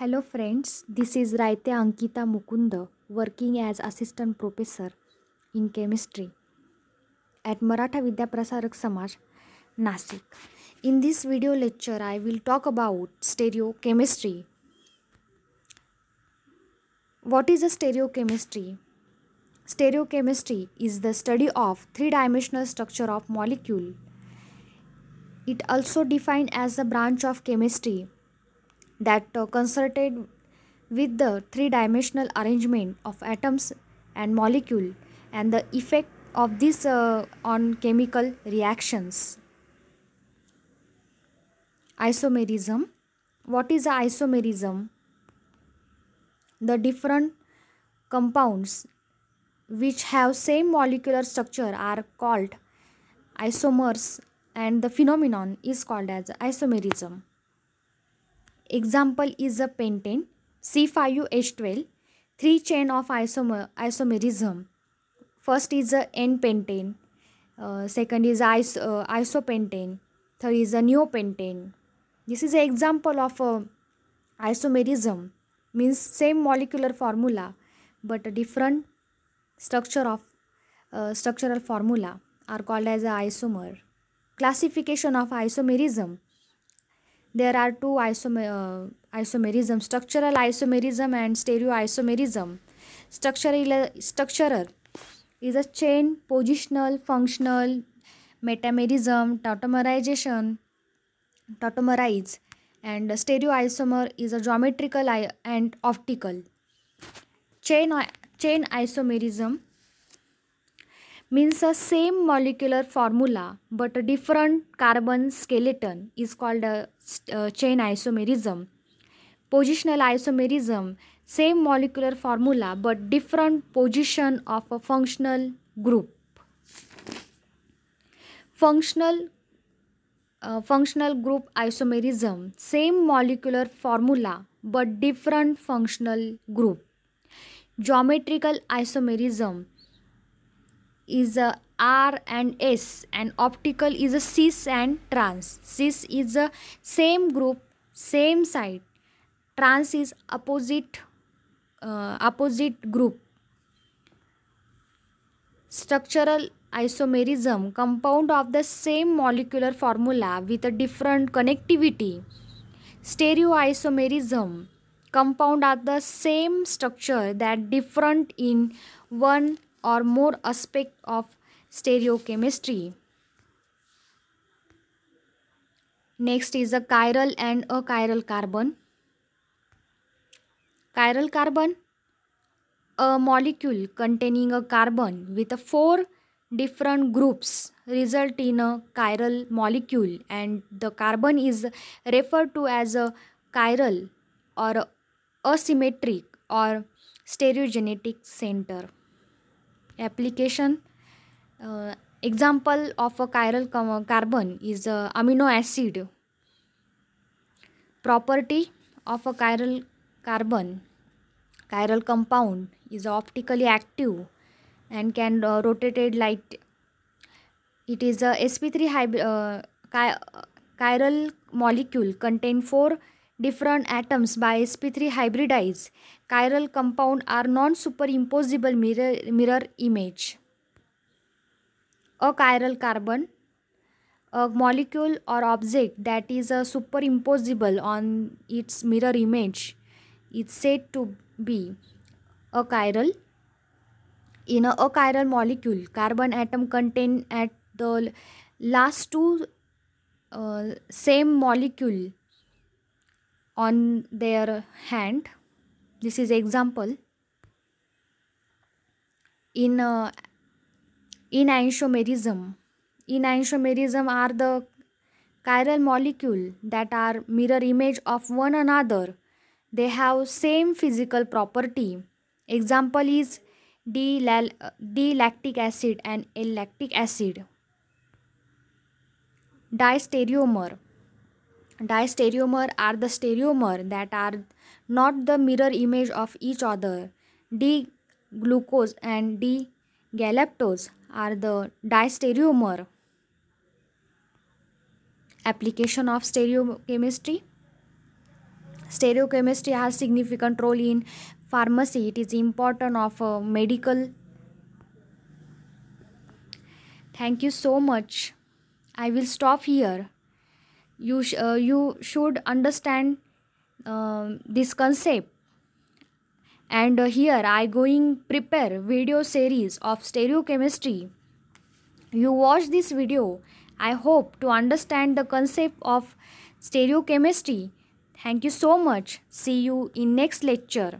Hello friends, this is Raite Ankita Mukunda working as assistant professor in chemistry at Maratha Vidya Prasarak Samaj, Nasik. In this video lecture, I will talk about stereochemistry. What is a stereochemistry? Stereochemistry is the study of three-dimensional structure of molecule. It also defined as a branch of chemistry that uh, concerted with the three-dimensional arrangement of atoms and molecule and the effect of this uh, on chemical reactions. Isomerism. What is isomerism? The different compounds which have same molecular structure are called isomers and the phenomenon is called as isomerism. Example is a pentane, C5UH12, three chain of isomer isomerism. First is a N-pentane, uh, second is is uh, isopentane, third is a neopentane. This is an example of a uh, isomerism, means same molecular formula but a different structure of uh, structural formula are called as a isomer. Classification of isomerism there are two isomer, uh, isomerism structural isomerism and stereoisomerism structural structural is a chain positional functional metamerism tautomerization tautomerize and stereoisomer is a geometrical and optical chain chain isomerism means the same molecular formula but a different carbon skeleton is called a, a uh, chain isomerism positional isomerism same molecular formula but different position of a functional group functional uh, functional group isomerism same molecular formula but different functional group geometrical isomerism is a R and S and optical is a cis and trans. Cis is a same group, same side. Trans is opposite, uh, opposite group. Structural isomerism, compound of the same molecular formula with a different connectivity. Stereoisomerism, compound are the same structure that different in one or more aspect of stereochemistry. Next is a chiral and a chiral carbon. Chiral carbon, a molecule containing a carbon with four different groups result in a chiral molecule and the carbon is referred to as a chiral or asymmetric or stereogenetic center application uh, example of a chiral carbon is amino acid property of a chiral carbon chiral compound is optically active and can uh, rotated light it is a sp3 hybrid uh, uh, chiral molecule contain four different atoms by sp3 hybridize. chiral compound are non-superimposable mirror, mirror image. A chiral carbon, a molecule or object that is a uh, superimposable on its mirror image is said to be a chiral. In a, a chiral molecule, carbon atom contain at the last two uh, same molecule on their hand this is example in uh, in enantiomerism in enantiomerism are the chiral molecule that are mirror image of one another they have same physical property example is d-lactic acid and L-lactic acid diastereomer Diastereomer are the stereomer that are not the mirror image of each other. D-glucose and D-galactose are the diastereomer. Application of stereochemistry. Stereochemistry has significant role in pharmacy. It is important of uh, medical. Thank you so much. I will stop here you sh uh, you should understand uh, this concept and here i going prepare video series of stereochemistry you watch this video i hope to understand the concept of stereochemistry thank you so much see you in next lecture